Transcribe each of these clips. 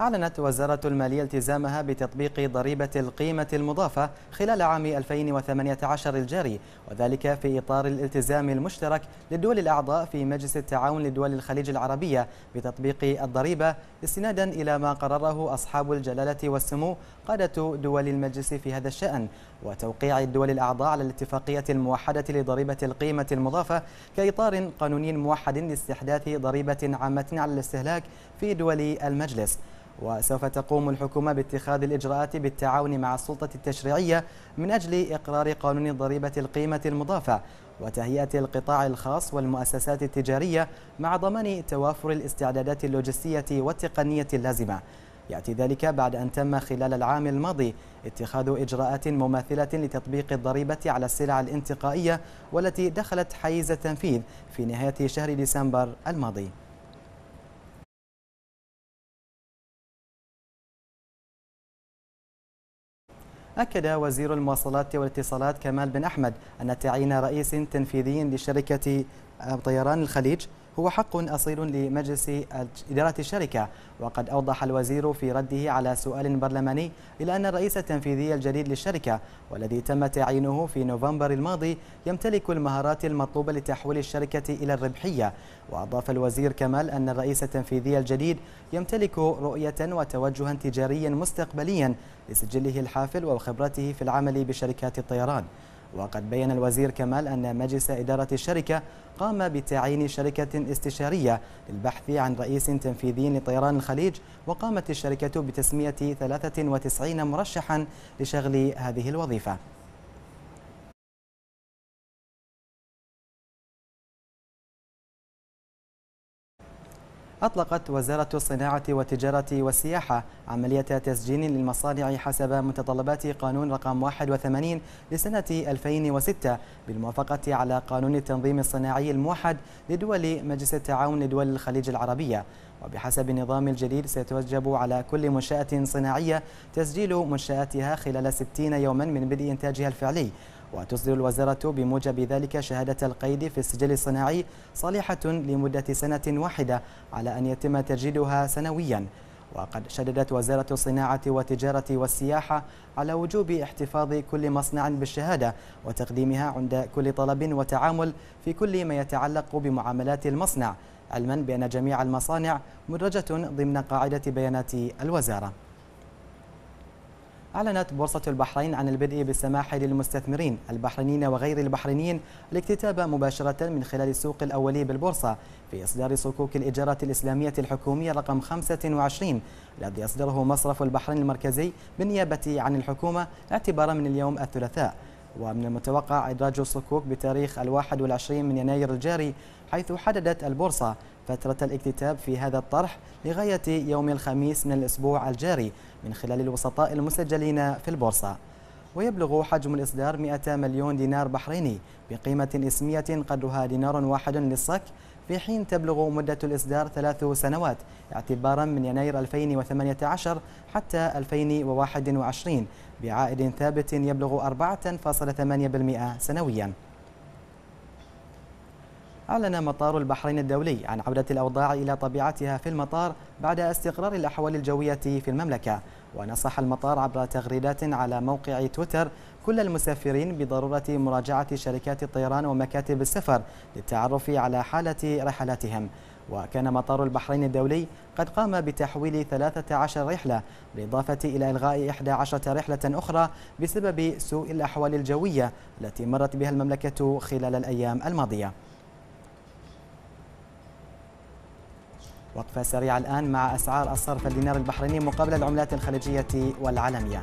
أعلنت وزارة المالية التزامها بتطبيق ضريبة القيمة المضافة خلال عام 2018 الجاري وذلك في إطار الالتزام المشترك للدول الأعضاء في مجلس التعاون لدول الخليج العربية بتطبيق الضريبة استنادا إلى ما قرره أصحاب الجلالة والسمو قادة دول المجلس في هذا الشأن وتوقيع الدول الأعضاء على الاتفاقية الموحدة لضريبة القيمة المضافة كإطار قانوني موحد لاستحداث ضريبة عامة على الاستهلاك في دول المجلس وسوف تقوم الحكومة باتخاذ الإجراءات بالتعاون مع السلطة التشريعية من أجل إقرار قانون ضريبة القيمة المضافة وتهيئة القطاع الخاص والمؤسسات التجارية مع ضمان توافر الاستعدادات اللوجستية والتقنية اللازمة يأتي ذلك بعد أن تم خلال العام الماضي اتخاذ إجراءات مماثلة لتطبيق الضريبة على السلع الانتقائية والتي دخلت حيز التنفيذ في نهاية شهر ديسمبر الماضي أكد وزير المواصلات والاتصالات كمال بن أحمد أن تعيين رئيس تنفيذي لشركة طيران الخليج هو حق أصيل لمجلس إدارة الشركة وقد أوضح الوزير في رده على سؤال برلماني إلى أن الرئيس التنفيذي الجديد للشركة والذي تم تعيينه في نوفمبر الماضي يمتلك المهارات المطلوبة لتحويل الشركة إلى الربحية وأضاف الوزير كمال أن الرئيس التنفيذي الجديد يمتلك رؤية وتوجها تجاريا مستقبليا لسجله الحافل وخبرته في العمل بشركات الطيران وقد بين الوزير كمال أن مجلس إدارة الشركة قام بتعيين شركة استشارية للبحث عن رئيس تنفيذي لطيران الخليج وقامت الشركة بتسمية 93 مرشحا لشغل هذه الوظيفة أطلقت وزارة الصناعة والتجارة والسياحة عملية تسجين للمصانع حسب متطلبات قانون رقم 81 لسنة 2006 بالموافقة على قانون التنظيم الصناعي الموحد لدول مجلس التعاون لدول الخليج العربية وبحسب النظام الجديد سيتوجب على كل منشأة صناعية تسجيل منشآتها خلال 60 يوما من بدء إنتاجها الفعلي وتصدر الوزارة بموجب ذلك شهادة القيد في السجل الصناعي صالحة لمدة سنة واحدة على أن يتم تجديدها سنوياً وقد شددت وزارة الصناعة والتجارة والسياحة على وجوب احتفاظ كل مصنع بالشهادة وتقديمها عند كل طلب وتعامل في كل ما يتعلق بمعاملات المصنع علما بأن جميع المصانع مدرجة ضمن قاعدة بيانات الوزارة أعلنت بورصة البحرين عن البدء بالسماح للمستثمرين البحرينيين وغير البحرينيين الاكتتاب مباشرة من خلال السوق الأولي بالبورصة في إصدار صكوك الإجارة الإسلامية الحكومية رقم 25 الذي يصدره مصرف البحرين المركزي بالنيابة عن الحكومة اعتبارا من اليوم الثلاثاء ومن المتوقع إدراج الصكوك بتاريخ الواحد والعشرين من يناير الجاري حيث حددت البورصة فترة الاكتتاب في هذا الطرح لغاية يوم الخميس من الأسبوع الجاري من خلال الوسطاء المسجلين في البورصة ويبلغ حجم الإصدار 200 مليون دينار بحريني بقيمة اسمية قدرها دينار واحد للصك في حين تبلغ مدة الإصدار ثلاث سنوات اعتبارا من يناير 2018 حتى 2021 بعائد ثابت يبلغ 4.8% سنوياً أعلن مطار البحرين الدولي عن عودة الأوضاع إلى طبيعتها في المطار بعد استقرار الأحوال الجوية في المملكة ونصح المطار عبر تغريدات على موقع تويتر كل المسافرين بضرورة مراجعة شركات الطيران ومكاتب السفر للتعرف على حالة رحلاتهم وكان مطار البحرين الدولي قد قام بتحويل 13 رحلة بالإضافة إلى إلغاء 11 رحلة أخرى بسبب سوء الأحوال الجوية التي مرت بها المملكة خلال الأيام الماضية وقفة سريعة الآن مع أسعار الصرف الدينار البحريني مقابل العملات الخليجية والعالمية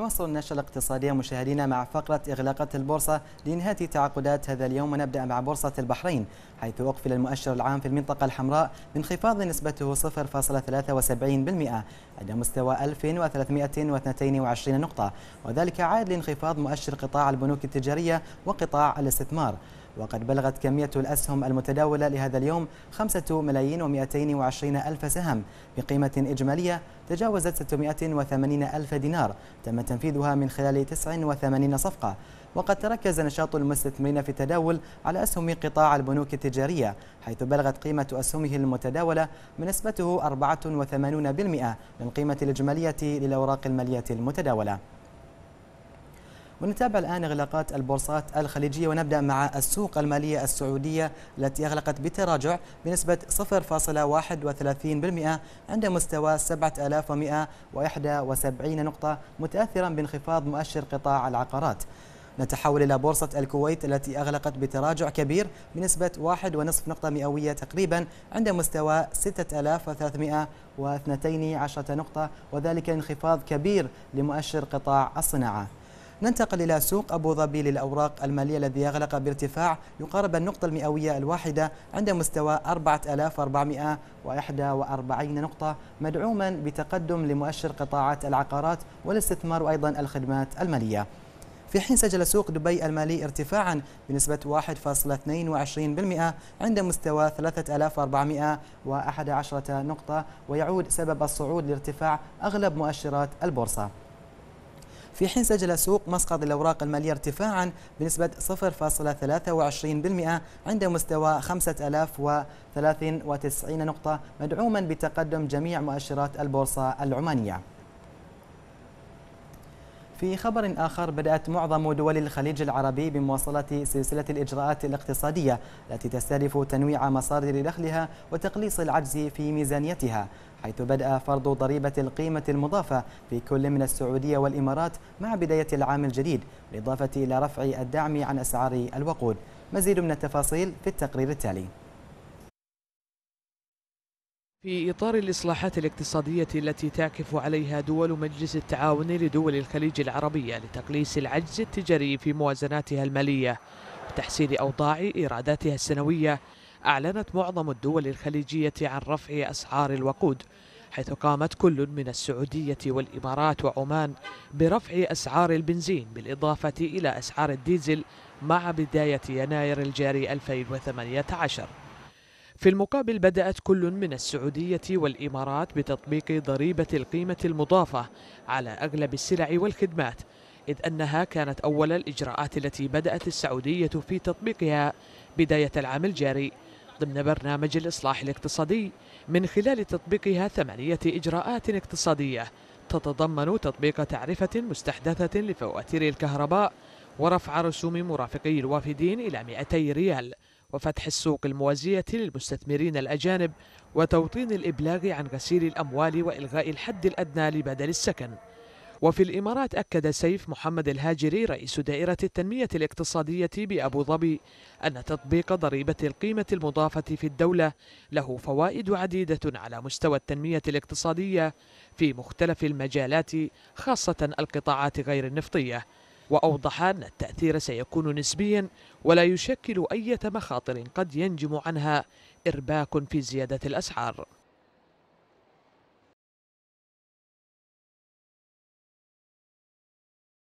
نواصل النشرة الاقتصادية مشاهدينا مع فقرة إغلاقات البورصة لإنهاء تعاقدات هذا اليوم ونبدأ مع بورصة البحرين حيث أقفل المؤشر العام في المنطقة الحمراء بانخفاض نسبته 0.73% عند مستوى 1322 نقطة وذلك عائد لانخفاض مؤشر قطاع البنوك التجارية وقطاع الاستثمار وقد بلغت كمية الأسهم المتداولة لهذا اليوم 5 ملايين و220 ألف سهم بقيمة إجمالية تجاوزت 680 ألف دينار تم تنفيذها من خلال 89 صفقة وقد تركز نشاط المستثمرين في التداول على أسهم قطاع البنوك التجارية حيث بلغت قيمة أسهمه المتداولة بنسبته 84% من قيمة الإجمالية للأوراق المالية المتداولة ونتابع الآن إغلاقات البورصات الخليجية ونبدأ مع السوق المالية السعودية التي أغلقت بتراجع بنسبة 0.31% عند مستوى 7171 نقطة متأثرا بانخفاض مؤشر قطاع العقارات نتحول إلى بورصة الكويت التي أغلقت بتراجع كبير بنسبة 1.5 نقطة مئوية تقريبا عند مستوى 6312 نقطة وذلك انخفاض كبير لمؤشر قطاع الصناعة ننتقل إلى سوق أبو ظبي للأوراق المالية الذي أغلق بارتفاع يقارب النقطة المئوية الواحدة عند مستوى 4441 نقطة مدعوما بتقدم لمؤشر قطاعات العقارات والاستثمار وأيضا الخدمات المالية في حين سجل سوق دبي المالي ارتفاعا بنسبة 1.22% عند مستوى 3411 نقطة ويعود سبب الصعود لارتفاع أغلب مؤشرات البورصة في حين سجل سوق مسقط الأوراق المالية ارتفاعا بنسبة 0.23% عند مستوى 5093 نقطة مدعوما بتقدم جميع مؤشرات البورصة العمانية في خبر آخر بدأت معظم دول الخليج العربي بمواصلة سلسلة الإجراءات الاقتصادية التي تستهدف تنويع مصادر دخلها وتقليص العجز في ميزانيتها حيث بدأ فرض ضريبة القيمة المضافة في كل من السعودية والإمارات مع بداية العام الجديد بالإضافة إلى رفع الدعم عن أسعار الوقود مزيد من التفاصيل في التقرير التالي في إطار الإصلاحات الاقتصادية التي تعكف عليها دول مجلس التعاون لدول الخليج العربية لتقليص العجز التجاري في موازناتها المالية وتحسين أوضاع إيراداتها السنوية أعلنت معظم الدول الخليجية عن رفع أسعار الوقود حيث قامت كل من السعودية والإمارات وعمان برفع أسعار البنزين بالإضافة إلى أسعار الديزل مع بداية يناير الجاري 2018 في المقابل بدأت كل من السعودية والإمارات بتطبيق ضريبة القيمة المضافة على أغلب السلع والخدمات إذ أنها كانت أول الإجراءات التي بدأت السعودية في تطبيقها بداية العام الجاري ضمن برنامج الإصلاح الاقتصادي من خلال تطبيقها ثمانية إجراءات اقتصادية تتضمن تطبيق تعرفة مستحدثة لفواتير الكهرباء ورفع رسوم مرافقي الوافدين إلى 200 ريال وفتح السوق الموازية للمستثمرين الأجانب وتوطين الإبلاغ عن غسيل الأموال وإلغاء الحد الأدنى لبدل السكن وفي الإمارات أكد سيف محمد الهاجري رئيس دائرة التنمية الاقتصادية بأبو ظبي أن تطبيق ضريبة القيمة المضافة في الدولة له فوائد عديدة على مستوى التنمية الاقتصادية في مختلف المجالات خاصة القطاعات غير النفطية وأوضح أن التأثير سيكون نسبيا ولا يشكل أي مخاطر قد ينجم عنها إرباك في زيادة الأسعار